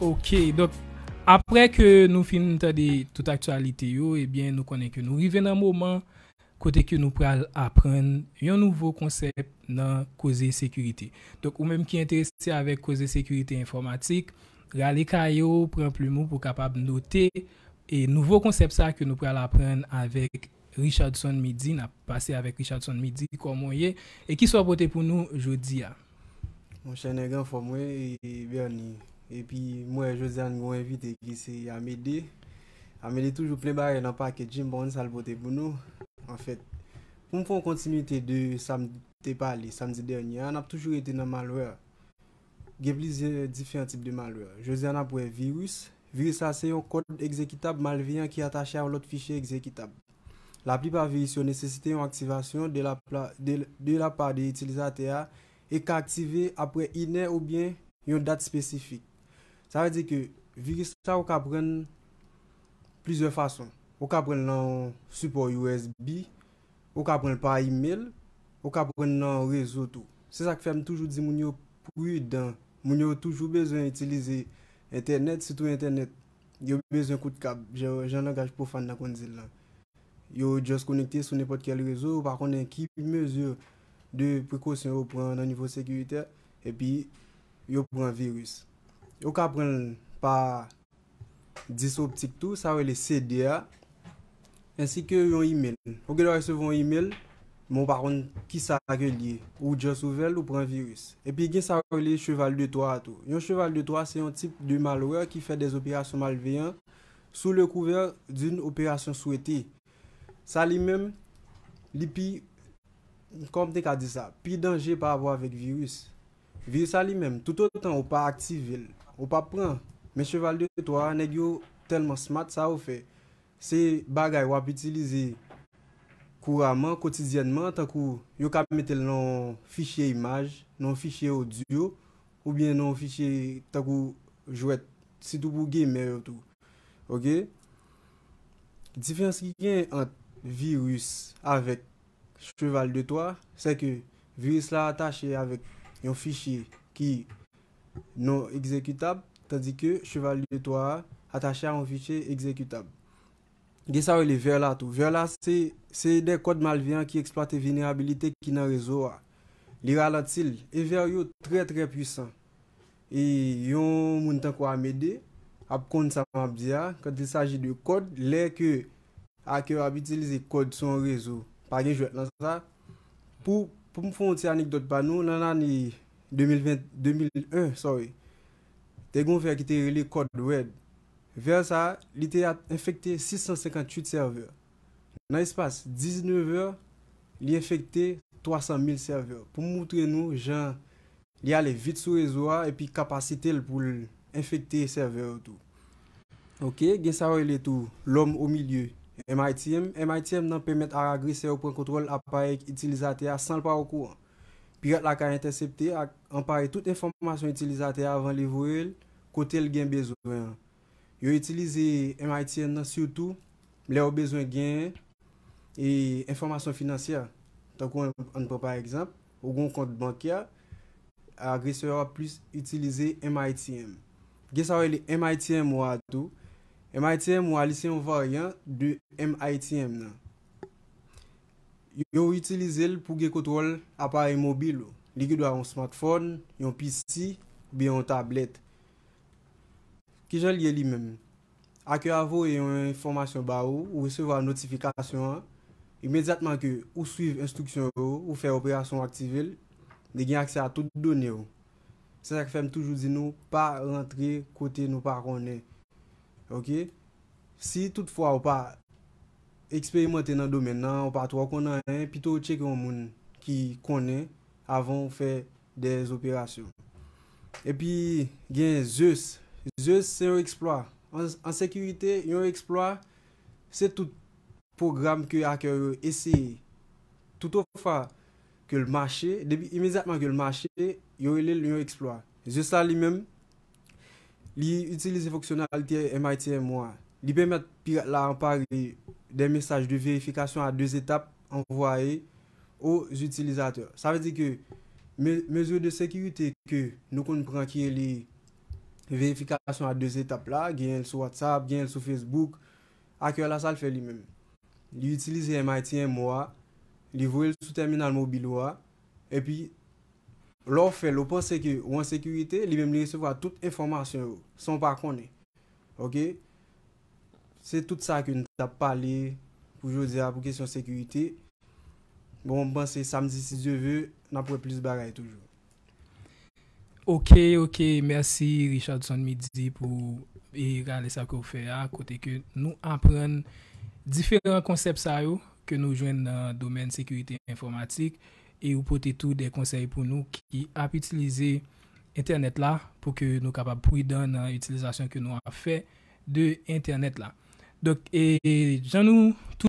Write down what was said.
Ok, apre ke nou finita de tout aktualite yo, nou konen ke nou rive nan mouman, kote ke nou pral apren yon nouvo konsep nan koze sekurite. Ou menm ki entresi avèk koze sekurite informatik, rale kayo, pran plou mou pou kapab note, e nouvo konsep sa ke nou pral apren avèk Richard Son Midi, na pase avèk Richard Son Midi komon ye, e ki so apote pou nou jodi ya. Mwen chanen gen fòmwe, e bè an yon. E pi mwen Josian mwen evite ki se yame de. Ame de toujou plen bare nan pa ke jim bon salbote pou nou. En fet, pou mwen kon kontinu te de samde pali, samde denye, an ap toujou ete nan malwa. Ge blize difen tip de malwa. Josian apwe virus. Virus a se yon kod ekzekitab malviyan ki atache a lot fichye ekzekitab. La pripa virus yo nesesite yon aktivasyon de la pa de itilizate a. E ka aktive apwe inè ou bien yon dat spesifik. Sa wè di ke viris sa wè ka pren plizè fason. Wè ka pren nan support USB, wè ka pren pa e-mail, wè ka pren nan rezo tou. Se sa ki fèm toujou di moun yo prudan, moun yo toujou bezon itilize internet, sitou internet, yo bezon kout kab. Jè an angaj pou fan nan kon zil lan. Yo jòs konekte sou nepòt kel rezo, wè pa konen ki mèzè de prekosyon yo pren nan nivò sekuritè, epi yo pren viris. Ou ka pren pa dis optik tou, sa wèle CDA, ansi ke yon e-mail. Ou gen wè recev yon e-mail, moun paroun ki sa akè liye, ou djan souvel ou pren virus. E pi gen sa wèle cheval de toa tou. Yon cheval de toa se yon tip de malware ki fè des operasyon malveyan sou le kouver djin operasyon souwete. Sa li men, li pi, kom te ka di sa, pi denje pa wèle virus. virus a li menm, tout otan ou pa aktive ou pa pren, men cheval de to aneg yo telman smat sa ou fe se bagay wap itilize kouraman, kotizyenman, takou yo ka metel nan fichye imaj nan fichye audio ou bien nan fichye takou jouet sitou pou gamer yo tou ok difens ki gen an virus avek cheval de to, se ke virus la atache avek yon fichye ki non ekzekutab, tandi ke chevali de to a, atache a yon fichye ekzekutab. Ge sa ou li ver la tou. Ver la, se de kod malvyan ki eksploate veneabilite ki nan rezo a. Li ra la til, e ver yo tre tre pwisan. E yon moun tanko a mède, ap kon sa mab diya, kwen te saji de kod le ke a ke wab itilize kod son rezo. Pa gen jwèt nan sa ta, pou Pou m foun ti anekdot ba nou nan nan ni 2001 sawe te goun ver ki te rele kod wèd vers a li te ya infekte 658 serveur nan y espase 19 vèr li infekte 300 000 serveur pou m moutre nou jan li ale vit sou rezoa epi kapasite l pou l infekte serveur ou tou. Ok gen sawe le tou l om ou milieu. MITM nan pemet a agrese ou pren kontrol ap parek itilizate a san l pa wakou an. Pirat lak a intersepte ak ampare tout informasyon itilizate a avan li vwel kote l gen bezwen an. Yo itilize MITM nan syoutou mle ou bezwen gen e informasyon finansya. Takou an pa par ekzamp, ou goun kont bankya, agrese ou ap plus itilize MITM. Ge sawe li MITM wadou. MITM ou alise yon varyen de MITM nan. Yon yon utilize l pou ge kotrol apare mobile, li ge do a yon smartphone, yon PC, bi yon tablet. Ki jel ye li men. Ake avou e yon informasyon ba ou, ou vesevo a notifikasyon an, imediatman ke ou suiv instruksyon ou, ou fe operasyon aktive l, de gen aksye a tout donye ou. Se sa ke fem toujou di nou, pa rentre kote nou pa roney. Ok, si tout fwa ou pa eksperimente nan domen nan, ou pa tout wakon nan, pitou ou chek yon moun ki konen avon ou fe des operasyon. E pi gen Zeus, Zeus se yon eksploit. An sekurite, yon eksploit, se tout program ki akè yon esye. Tout ou fwa ke l'machè, imezatman ke l'machè, yon eksploit. Zeus sa li mèm. Li utilize foksyonal ke MITM-1, li pemet pi la anpare de mesaj de verifikasyon a 2 etap anvoye ou zutilizate. Sa vede ke mezo de sekirite ke nou kon pranke li verifikasyon a 2 etap la, gen el sou WhatsApp, gen el sou Facebook, akyo la sal fe li men. Li utilize MITM-1, li vwe sou terminal mobilo a, epi sa... Lò fè, lò pou seke ou an sekurite, li mèm li sewa tout informasyon ou, son pa konè. Ok? Se tout sa ki nou tap pale pou jò di ap pou kesyon sekurite. Bon, ban se samdi si jò vè, nan pou e plis bagay toujou. Ok, ok, mersi Richard Sondmidi pou ira e, le sa pou fè a kote ke nou apren diferent konsept sa yo ke nou jwen nan domen sekurite informatik. et vous portez tous des conseils pour nous qui a utilisé Internet là pour que nous capables prudents dans l'utilisation que nous avons fait de Internet là. Donc, et, nous tout